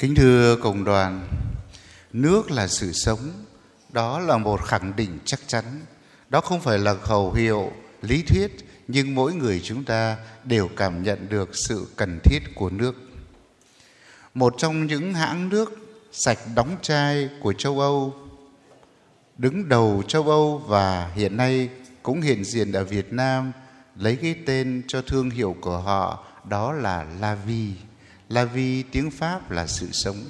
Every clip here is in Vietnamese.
Kính thưa cộng đoàn, nước là sự sống, đó là một khẳng định chắc chắn. Đó không phải là khẩu hiệu, lý thuyết, nhưng mỗi người chúng ta đều cảm nhận được sự cần thiết của nước. Một trong những hãng nước sạch đóng chai của châu Âu, đứng đầu châu Âu và hiện nay cũng hiện diện ở Việt Nam, lấy cái tên cho thương hiệu của họ đó là Lavi là vì tiếng Pháp là sự sống,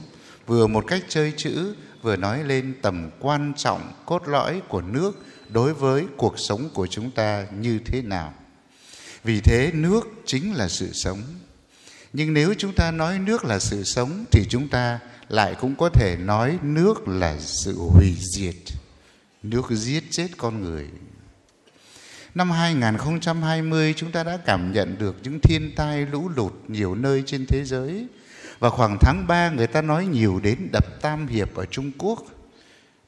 vừa một cách chơi chữ, vừa nói lên tầm quan trọng cốt lõi của nước đối với cuộc sống của chúng ta như thế nào. Vì thế nước chính là sự sống. Nhưng nếu chúng ta nói nước là sự sống thì chúng ta lại cũng có thể nói nước là sự hủy diệt. Nước giết chết con người Năm 2020 chúng ta đã cảm nhận được những thiên tai lũ lụt nhiều nơi trên thế giới. Và khoảng tháng 3 người ta nói nhiều đến đập Tam Hiệp ở Trung Quốc.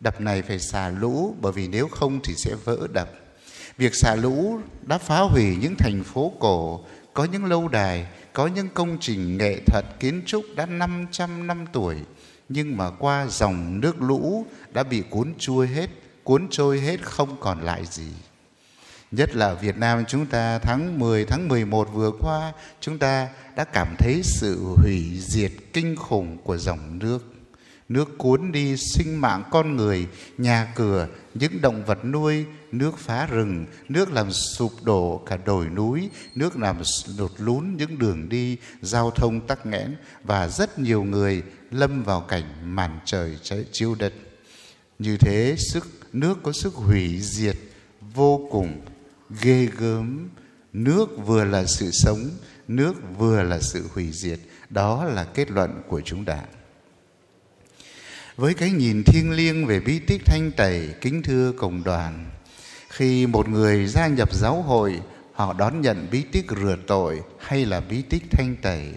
Đập này phải xả lũ bởi vì nếu không thì sẽ vỡ đập. Việc xả lũ đã phá hủy những thành phố cổ, có những lâu đài, có những công trình nghệ thuật kiến trúc đã 500 năm tuổi nhưng mà qua dòng nước lũ đã bị cuốn chui hết, cuốn trôi hết không còn lại gì. Nhất là Việt Nam chúng ta tháng 10, tháng 11 vừa qua chúng ta đã cảm thấy sự hủy diệt kinh khủng của dòng nước. Nước cuốn đi sinh mạng con người, nhà cửa, những động vật nuôi, nước phá rừng, nước làm sụp đổ cả đồi núi, nước làm lụt lún những đường đi, giao thông tắc nghẽn và rất nhiều người lâm vào cảnh màn trời chiếu đất. Như thế, sức nước có sức hủy diệt vô cùng ghê gớm nước vừa là sự sống nước vừa là sự hủy diệt đó là kết luận của chúng ta với cái nhìn thiêng liêng về bí tích thanh tẩy kính thưa cộng đoàn khi một người gia nhập giáo hội họ đón nhận bí tích rửa tội hay là bí tích thanh tẩy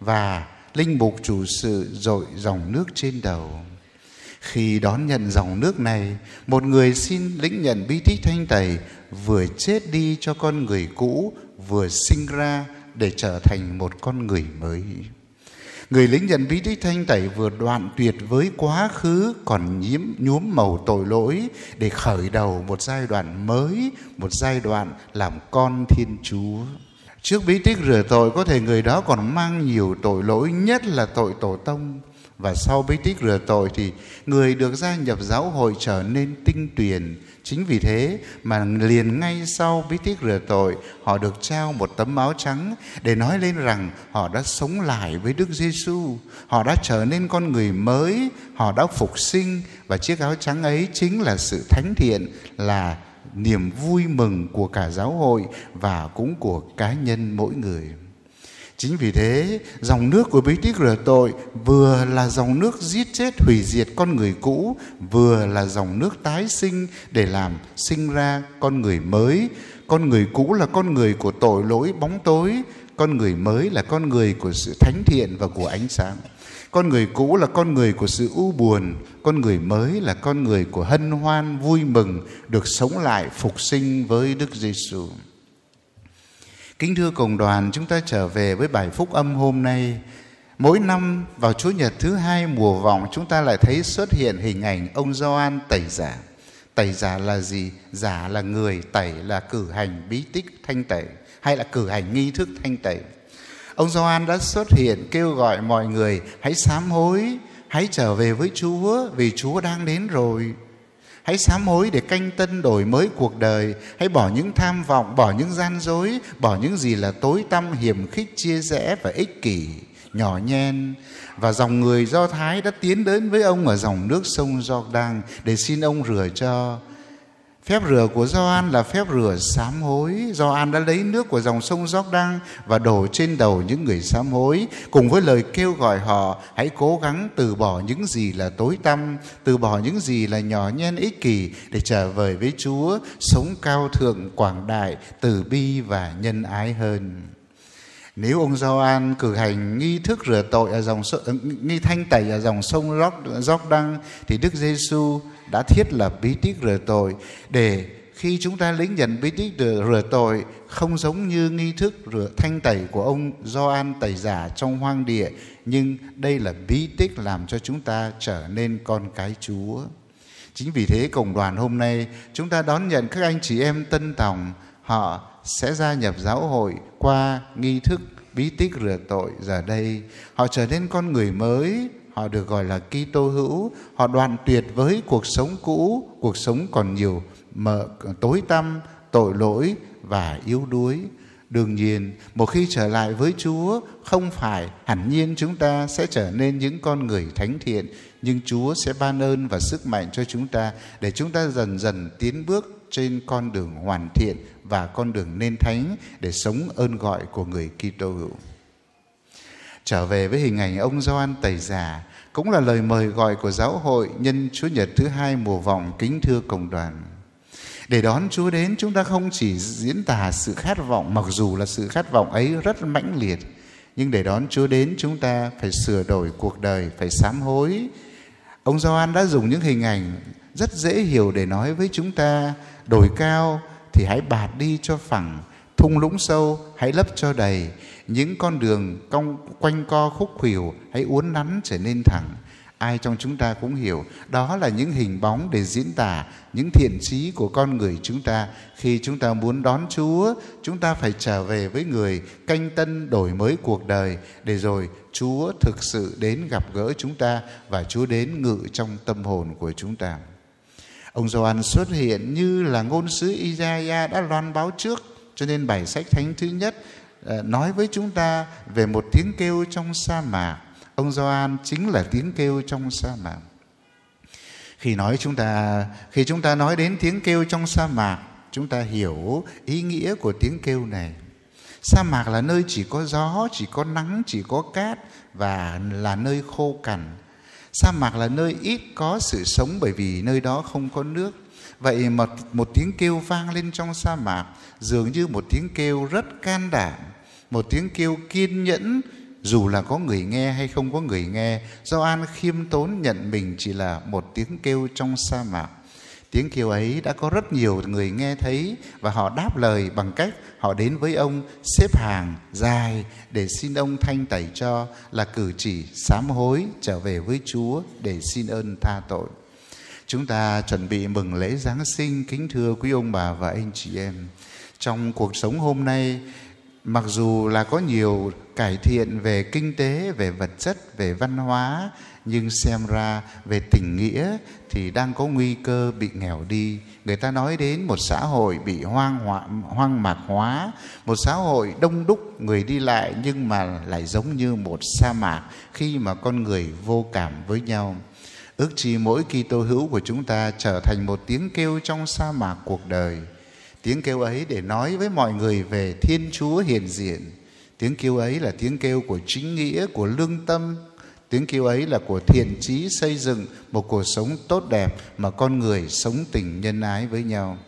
và linh mục chủ sự dội dòng nước trên đầu khi đón nhận dòng nước này một người xin lĩnh nhận bí tích thanh tẩy vừa chết đi cho con người cũ vừa sinh ra để trở thành một con người mới người lính nhận bí tích thanh tẩy vừa đoạn tuyệt với quá khứ còn nhiễm nhuốm màu tội lỗi để khởi đầu một giai đoạn mới một giai đoạn làm con thiên chúa trước bí tích rửa tội có thể người đó còn mang nhiều tội lỗi nhất là tội tổ tông và sau bế tích rửa tội thì người được gia nhập giáo hội trở nên tinh tuyền. Chính vì thế mà liền ngay sau bí tích rửa tội, họ được trao một tấm áo trắng để nói lên rằng họ đã sống lại với Đức Giêsu, họ đã trở nên con người mới, họ đã phục sinh và chiếc áo trắng ấy chính là sự thánh thiện, là niềm vui mừng của cả giáo hội và cũng của cá nhân mỗi người. Chính vì thế, dòng nước của bí tích rửa tội vừa là dòng nước giết chết hủy diệt con người cũ, vừa là dòng nước tái sinh để làm sinh ra con người mới. Con người cũ là con người của tội lỗi bóng tối, con người mới là con người của sự thánh thiện và của ánh sáng. Con người cũ là con người của sự u buồn, con người mới là con người của hân hoan vui mừng được sống lại phục sinh với Đức Giêsu. Kính thưa cộng đoàn, chúng ta trở về với bài phúc âm hôm nay. Mỗi năm vào Chúa Nhật thứ hai mùa vọng chúng ta lại thấy xuất hiện hình ảnh ông Gioan tẩy giả. Tẩy giả là gì? Giả là người, tẩy là cử hành bí tích thanh tẩy hay là cử hành nghi thức thanh tẩy. Ông Gioan đã xuất hiện kêu gọi mọi người hãy sám hối, hãy trở về với Chúa vì Chúa đang đến rồi. Hãy sám hối để canh tân đổi mới cuộc đời. Hãy bỏ những tham vọng, bỏ những gian dối, bỏ những gì là tối tăm, hiểm khích, chia rẽ và ích kỷ, nhỏ nhen. Và dòng người Do Thái đã tiến đến với ông ở dòng nước sông Jordan để xin ông rửa cho Phép rửa của Gioan là phép rửa sám hối. Gioan đã lấy nước của dòng sông Gióc Đăng và đổ trên đầu những người sám hối, cùng với lời kêu gọi họ hãy cố gắng từ bỏ những gì là tối tăm, từ bỏ những gì là nhỏ nhen ích kỷ để trở về với Chúa, sống cao thượng quảng đại, từ bi và nhân ái hơn. Nếu ông Gioan cử hành nghi thức rửa tội ở dòng ờ, nghi thanh tẩy ở dòng sông Róc Đăng thì Đức Giêsu đã thiết lập bí tích rửa tội để khi chúng ta lĩnh nhận bí tích rửa tội không giống như nghi thức rửa thanh tẩy của ông Gioan tẩy giả trong hoang địa nhưng đây là bí tích làm cho chúng ta trở nên con cái Chúa. Chính vì thế cộng đoàn hôm nay chúng ta đón nhận các anh chị em tân tòng họ sẽ gia nhập giáo hội qua nghi thức bí tích rửa tội giờ đây họ trở nên con người mới họ được gọi là Kitô hữu họ đoạn tuyệt với cuộc sống cũ cuộc sống còn nhiều mờ tối tăm tội lỗi và yếu đuối đương nhiên một khi trở lại với chúa không phải hẳn nhiên chúng ta sẽ trở nên những con người thánh thiện nhưng chúa sẽ ban ơn và sức mạnh cho chúng ta để chúng ta dần dần tiến bước trên con đường hoàn thiện và con đường nên thánh để sống ơn gọi của người Kitô hữu. Trở về với hình ảnh ông Gioan Tẩy Giả cũng là lời mời gọi của giáo hội nhân Chúa Nhật thứ hai mùa vọng kính thưa cộng đoàn. Để đón Chúa đến chúng ta không chỉ diễn tả sự khát vọng mặc dù là sự khát vọng ấy rất mãnh liệt nhưng để đón Chúa đến chúng ta phải sửa đổi cuộc đời, phải sám hối. Ông Gioan đã dùng những hình ảnh rất dễ hiểu để nói với chúng ta đổi cao thì hãy bạt đi cho phẳng thung lũng sâu hãy lấp cho đầy những con đường cong quanh co khúc khuỷu hãy uốn nắn trở nên thẳng ai trong chúng ta cũng hiểu đó là những hình bóng để diễn tả những thiện trí của con người chúng ta khi chúng ta muốn đón chúa chúng ta phải trở về với người canh tân đổi mới cuộc đời để rồi chúa thực sự đến gặp gỡ chúng ta và chúa đến ngự trong tâm hồn của chúng ta Ông Gioan xuất hiện như là ngôn sứ Isaiah đã loan báo trước, cho nên bài sách thánh thứ nhất ờ, nói với chúng ta về một tiếng kêu trong sa mạc. Ông Gioan chính là tiếng kêu trong sa mạc. Khi nói chúng ta khi chúng ta nói đến tiếng kêu trong sa mạc, chúng ta hiểu ý nghĩa của tiếng kêu này. Sa mạc là nơi chỉ có gió, chỉ có nắng, chỉ có cát và là nơi khô cằn sa mạc là nơi ít có sự sống bởi vì nơi đó không có nước vậy mà một tiếng kêu vang lên trong sa mạc dường như một tiếng kêu rất can đảm một tiếng kêu kiên nhẫn dù là có người nghe hay không có người nghe do an khiêm tốn nhận mình chỉ là một tiếng kêu trong sa mạc Tiếng kêu ấy đã có rất nhiều người nghe thấy và họ đáp lời bằng cách họ đến với ông xếp hàng dài để xin ông thanh tẩy cho là cử chỉ sám hối trở về với Chúa để xin ơn tha tội. Chúng ta chuẩn bị mừng lễ Giáng sinh kính thưa quý ông bà và anh chị em. Trong cuộc sống hôm nay, mặc dù là có nhiều cải thiện về kinh tế về vật chất về văn hóa nhưng xem ra về tình nghĩa thì đang có nguy cơ bị nghèo đi người ta nói đến một xã hội bị hoang hoa, hoang mạc hóa một xã hội đông đúc người đi lại nhưng mà lại giống như một sa mạc khi mà con người vô cảm với nhau ước chi mỗi kỳ tô hữu của chúng ta trở thành một tiếng kêu trong sa mạc cuộc đời tiếng kêu ấy để nói với mọi người về Thiên Chúa hiện diện. Tiếng kêu ấy là tiếng kêu của chính nghĩa, của lương tâm. Tiếng kêu ấy là của thiện trí xây dựng một cuộc sống tốt đẹp mà con người sống tình nhân ái với nhau.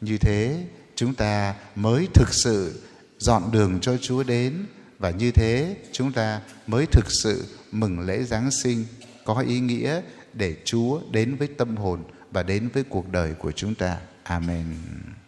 Như thế, chúng ta mới thực sự dọn đường cho Chúa đến và như thế chúng ta mới thực sự mừng lễ Giáng sinh có ý nghĩa để Chúa đến với tâm hồn và đến với cuộc đời của chúng ta. Amen.